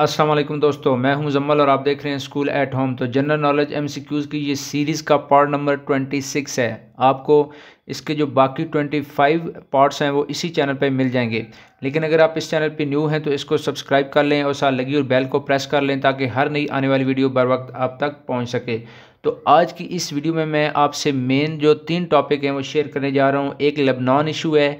असलम दोस्तों मैं हूं जम्मल और आप देख रहे हैं स्कूल एट होम तो जनरल नॉलेज एमसीक्यूज़ की ये सीरीज़ का पार्ट नंबर ट्वेंटी सिक्स है आपको इसके जो बाकी ट्वेंटी फाइव पार्ट्स हैं वो इसी चैनल पर मिल जाएंगे लेकिन अगर आप इस चैनल पर न्यू हैं तो इसको सब्सक्राइब कर लें और साथ लगी और बेल को प्रेस कर लें ताकि हर नई आने वाली वीडियो बर वक्त आप तक पहुँच सके तो आज की इस वीडियो में मैं आपसे मेन जो तीन टॉपिक हैं वो शेयर करने जा रहा हूँ एक लेबनान इशू है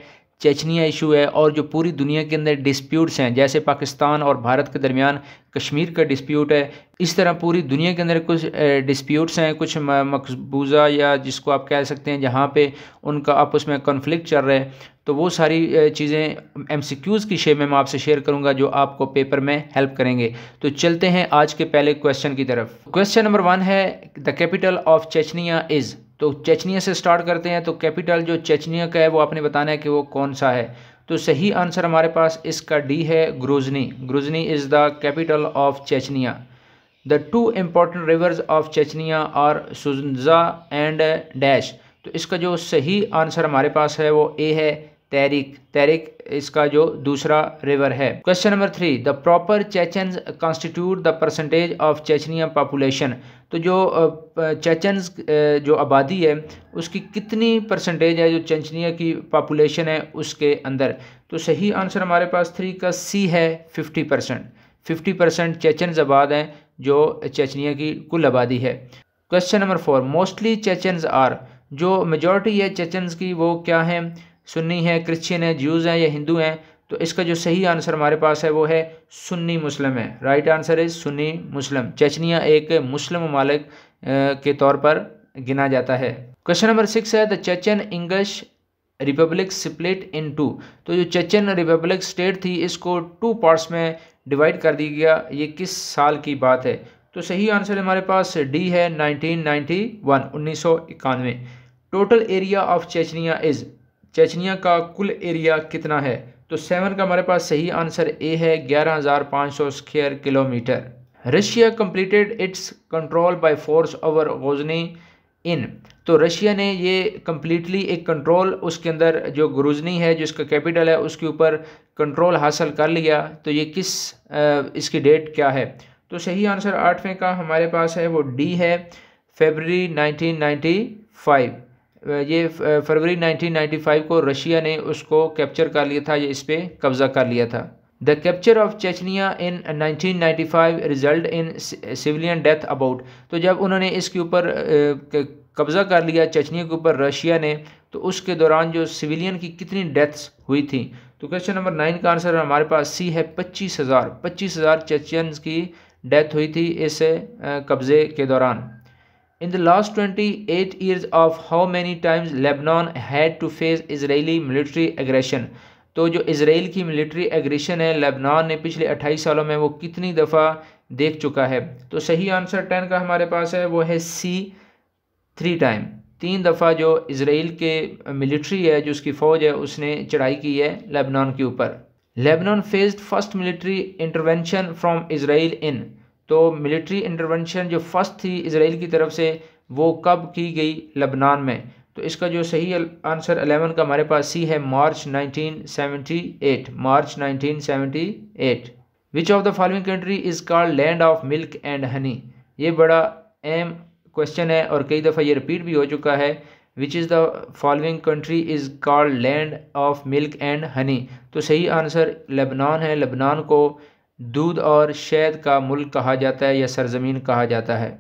चेचनिया इशू है और जो पूरी दुनिया के अंदर डिस्प्यूट्स हैं जैसे पाकिस्तान और भारत के दरमियान कश्मीर का डिस्प्यूट है इस तरह पूरी दुनिया के अंदर कुछ डिस्प्यूट्स हैं कुछ मकबूज़ा या जिसको आप कह सकते हैं जहाँ पे उनका आपस में कन्फ्लिक्ट चल रहे हैं तो वो सारी चीज़ें एम सी क्यूज़ की शेप में मैं आपसे शेयर करूँगा जो आपको पेपर में हेल्प करेंगे तो चलते हैं आज के पहले क्वेश्चन की तरफ क्वेश्चन नंबर वन है the capital of Chechnya is तो चेचनिया से स्टार्ट करते हैं तो कैपिटल जो चेचनिया का है वो आपने बताना है कि वो कौन सा है तो सही आंसर हमारे पास इसका डी है Grozny Grozny is the capital of Chechnya the two important rivers of Chechnya are सुजा एंड डैश तो इसका जो सही आंसर हमारे पास है वो ए है तहरीक तहरीक इसका जो दूसरा रिवर है question number three the proper Chechen constitute the percentage of Chechnya population तो जो चेचन जो आबादी है उसकी कितनी परसेंटेज है जो चेचनिया की पॉपुलेशन है उसके अंदर तो सही आंसर हमारे पास थ्री का सी है fifty percent fifty percent Chechen आबाद हैं जो चेचनिया की कुल आबादी है question number four mostly Chechen are जो मेजॉरिटी है चेचन की वो क्या हैं सुन्नी है क्रिश्चियन है ज्यूज़ हैं या हिंदू हैं तो इसका जो सही आंसर हमारे पास है वो है सुन्नी मुस्लिम है right answer is Sunni Muslim Chechnya एक मुस्लिम ममालिक के तौर पर गिना जाता है क्वेश्चन नंबर सिक्स है the Chechen Ingush republic split in two तो जो चेचन रिपब्लिक स्टेट थी इसको टू पार्ट्स में डिवाइड कर दिया गया ये किस साल की बात है तो सही आंसर हमारे पास डी है 1991 1991 total area of Chechnya is Chechnya का कुल एरिया कितना है तो सेवन का हमारे पास सही आंसर ए है ग्यारह हज़ार पाँच सौ square kilometre Russia completed its control by force over Grozny in तो रशिया ने ये कम्प्लीटली एक कंट्रोल उसके अंदर जो ग्रुजनी है जो इसका कैपिटल है उसके ऊपर कंट्रोल हासिल कर लिया तो ये किस इसकी डेट क्या है तो सही आंसर आठवें का हमारे पास है वो डी है फेबररी 1995 ये फरवरी 1995 को रशिया ने उसको कैप्चर कर लिया था या इस पर कब्ज़ा कर लिया था the capture of Chechnya in 1995 result in civilian death about तो जब उन्होंने इसके ऊपर कब्ज़ा कर लिया चेचनिया के ऊपर रशिया ने तो उसके दौरान जो सिविलियन की कितनी डेथ्स हुई थी तो क्वेश्चन नंबर नाइन का आंसर हमारे पास सी है पच्चीस हज़ार पच्चीस हज़ार की डेथ हुई थी इस कब्ज़े के दौरान In the last 28 years of how many times Lebanon had to face Israeli military aggression? तो जो इसराइल की मिलिट्री एग्रेशन है लेबनान ने पिछले 28 सालों में वो कितनी दफ़ा देख चुका है तो सही आंसर टेन का हमारे पास है वो है सी थ्री टाइम तीन दफ़ा जो इसराइल के मिलिट्री है जो उसकी फ़ौज है उसने चढ़ाई की है लेबनान के ऊपर Lebanon faced first military intervention from Israel in तो मिलिट्री इंटरवेंशन जो फर्स्ट थी इसराइल की तरफ से वो कब की गई लबनान में तो इसका जो सही आंसर अलेवन का हमारे पास सी है March 1978 March 1978 which of the following country is called land of milk and honey ये बड़ा अहम क्वेश्चन है और कई दफ़ा ये रिपीट भी हो चुका है which is the following country is called land of milk and honey तो सही आंसर लेबनान है लेबनान को दूध और शहद का मुल्क कहा जाता है या सरजमीन कहा जाता है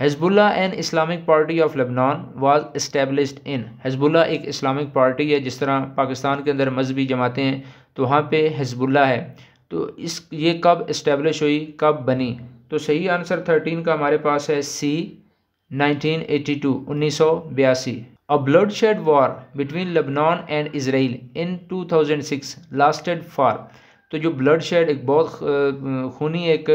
Hezbollah and Islamic party of Lebanon was establish in Hezbollah एक इस्लामिक पार्टी है जिस तरह पाकिस्तान के अंदर मजहबी जमातें हैं तो वहाँ पे हजबुल्ला है तो इस ये कब इस्टेबलिश हुई कब बनी तो सही आंसर थर्टीन का हमारे पास है C 1982 shed war between war and Israel in two thousand 2006 lasted for तो जो ब्लड शेड एक बहुत खूनी एक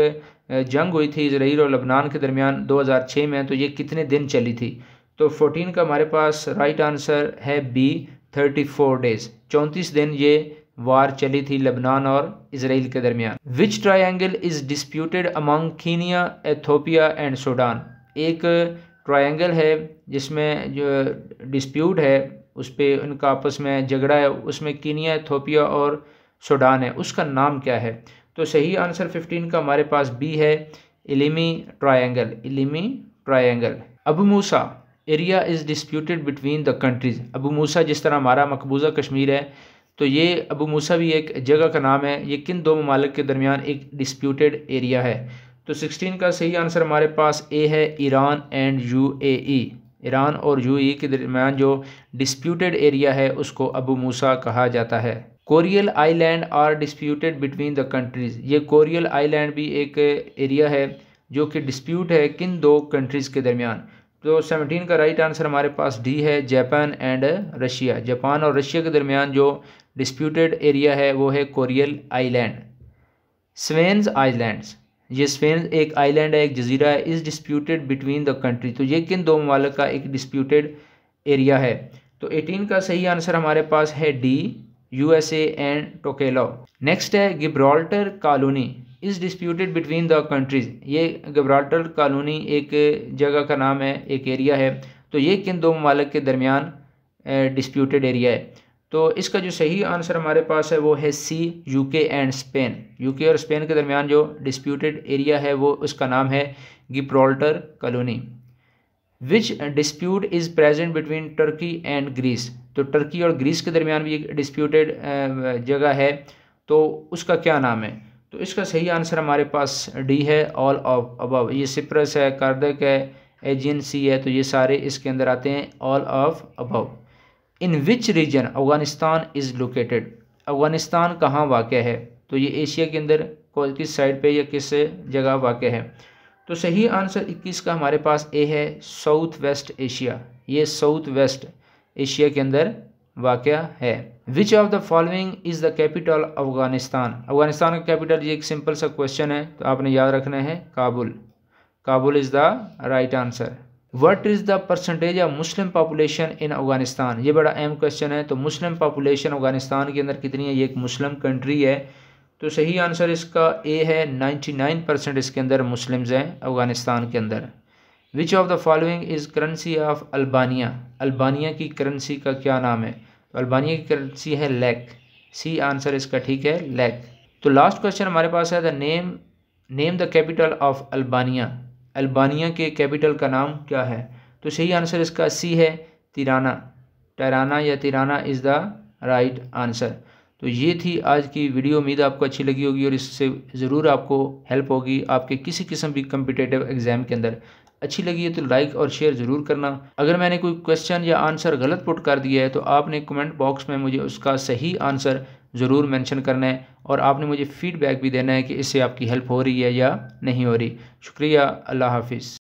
जंग हुई थी इसराइल और लबनान के दरमियान 2006 में तो ये कितने दिन चली थी तो 14 का हमारे पास राइट आंसर है बी 34 डेज चौंतीस दिन ये वार चली थी लबनान और इसराइल के दरमियान which triangle is disputed among Kenya Ethiopia and Sudan एक ट्राइंगल है जिसमें जो डिस्प्यूट है उस पर उनका आपस में झगड़ा है उसमें कीनिया एथोपिया और सोडान है उसका नाम क्या है तो सही आंसर फिफ्टीन का हमारे पास बी है Ilemi triangle Ilemi triangle Abu Musa area is disputed between the countries Abu Musa जिस तरह हमारा मकबूजा कश्मीर है तो ये अबू मूसा भी एक जगह का नाम है ये किन दो ममालिक के दरमियान एक डिस्प्यूटेड एरिया है तो सिक्सटीन का सही आंसर हमारे पास ए है Iran and U A E Iran और यू ए के दरमियान जो डिस्प्यूटेड एरिया है उसको अबू मूसा कहा जाता है Kuril island are disputed between the countries ये कोरियल आइलैंड भी एक एरिया है जो कि डिस्प्यूट है किन दो कंट्रीज़ के दरमियान तो सेवनटीन का राइट आंसर हमारे पास डी है जापान एंड रशिया जापान और रशिया के दरमियान जो डिस्प्यूटेड एरिया है वो है कोरियल आइलैंड स्वेन्स आइलैंड्स ये स्पेन एक आइलैंड है एक जजीरा है is disputed between the country तो ये किन दो ममालक का एक डिस्प्यूटेड एरिया है तो एटीन का सही आंसर हमारे पास है D USA and Tokelau next है Gibraltar colony is disputed between the countries ये गिब्राल्टर कॉलोनी एक जगह का नाम है एक एरिया है तो ये किन दो ममालक के दरमियान डिस्प्यूटेड एरिया है तो इसका जो सही आंसर हमारे पास है वो है C UK and Spain UK और स्पेन के दरमियान जो डिस्प्यूटेड एरिया है वो उसका नाम है Gibraltar colony which dispute is present between Turkey and Greece तो टर्की और ग्रीस के दरमियान भी एक डिस्प्यूटेड जगह है तो उसका क्या नाम है तो इसका सही आंसर हमारे पास डी है ऑल ऑफ अब ये सिप्रस है कार्दक है एजियन सी है तो ये सारे इसके अंदर आते हैं all of above in which region Afghanistan is located Afghanistan कहाँ वाक़ है तो ये एशिया के अंदर किस साइड पे या किस जगह वाक़ है तो सही आंसर 21 का हमारे पास ए है साउथ वेस्ट एशिया ये साउथ वेस्ट एशिया के अंदर वाक़ है which of the following is the capital Afghanistan Afghanistan का कैपिटल ये एक सिंपल सा क्वेश्चन है तो आपने याद रखना है Kabul Kabul is the right answer what is the percentage of Muslim population in Afghanistan ये बड़ा अहम क्वेश्चन है तो मुस्लिम पॉपुलेशन अफ़गानिस्तान के अंदर कितनी है ये एक मुस्लिम कंट्री है तो सही आंसर इसका ए है 99 परसेंट इसके अंदर मुस्लिम्स हैं अफ़गानिस्तान के अंदर which of the following is currency of Albania Albania की करेंसी का क्या नाम है तो अल्बानिया की करेंसी है लैक सी आंसर इसका ठीक है लैक तो लास्ट क्वेश्चन हमारे पास है the name name the capital of Albania Albania के कैपिटल का नाम क्या है तो सही आंसर इसका सी है तिराना टराना या Tirana is the right answer तो ये थी आज की वीडियो उम्मीद आपको अच्छी लगी होगी और इससे ज़रूर आपको हेल्प होगी आपके किसी किस्म भी कम्पिटेटिव एग्ज़ाम के अंदर अच्छी लगी है तो लाइक और शेयर ज़रूर करना अगर मैंने कोई क्वेश्चन या आंसर गलत पुट कर दिया है तो आपने कमेंट बॉक्स में मुझे उसका सही आंसर ज़रूर मेंशन करना है और आपने मुझे फ़ीडबैक भी देना है कि इससे आपकी हेल्प हो रही है या नहीं हो रही शुक्रिया अल्लाह हाफिज़